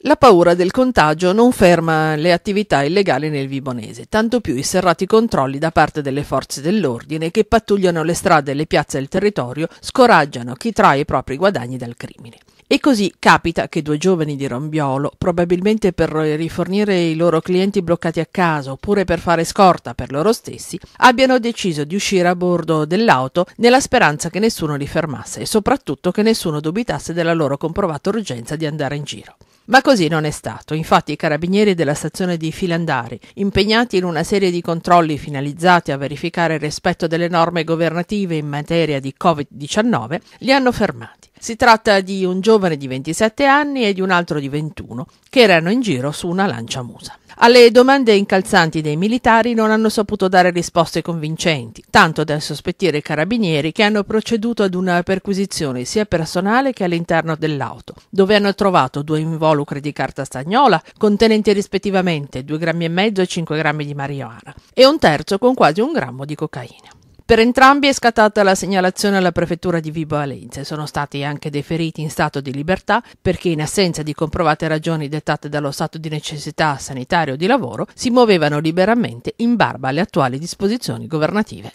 La paura del contagio non ferma le attività illegali nel Vibonese, tanto più i serrati controlli da parte delle forze dell'ordine che pattugliano le strade le piazze e il territorio scoraggiano chi trae i propri guadagni dal crimine. E così capita che due giovani di Rombiolo, probabilmente per rifornire i loro clienti bloccati a casa oppure per fare scorta per loro stessi, abbiano deciso di uscire a bordo dell'auto nella speranza che nessuno li fermasse e soprattutto che nessuno dubitasse della loro comprovata urgenza di andare in giro. Ma così non è stato. Infatti i carabinieri della stazione di Filandari, impegnati in una serie di controlli finalizzati a verificare il rispetto delle norme governative in materia di Covid-19, li hanno fermati. Si tratta di un giovane di 27 anni e di un altro di 21 che erano in giro su una lancia musa. Alle domande incalzanti dei militari non hanno saputo dare risposte convincenti, tanto da sospettire i carabinieri che hanno proceduto ad una perquisizione sia personale che all'interno dell'auto, dove hanno trovato due involucri di carta stagnola contenenti rispettivamente 2,5 grammi e 5 grammi di marijuana e un terzo con quasi un grammo di cocaina. Per entrambi è scattata la segnalazione alla prefettura di Vibo Valenze. Sono stati anche deferiti in stato di libertà perché in assenza di comprovate ragioni dettate dallo stato di necessità sanitario o di lavoro si muovevano liberamente in barba alle attuali disposizioni governative.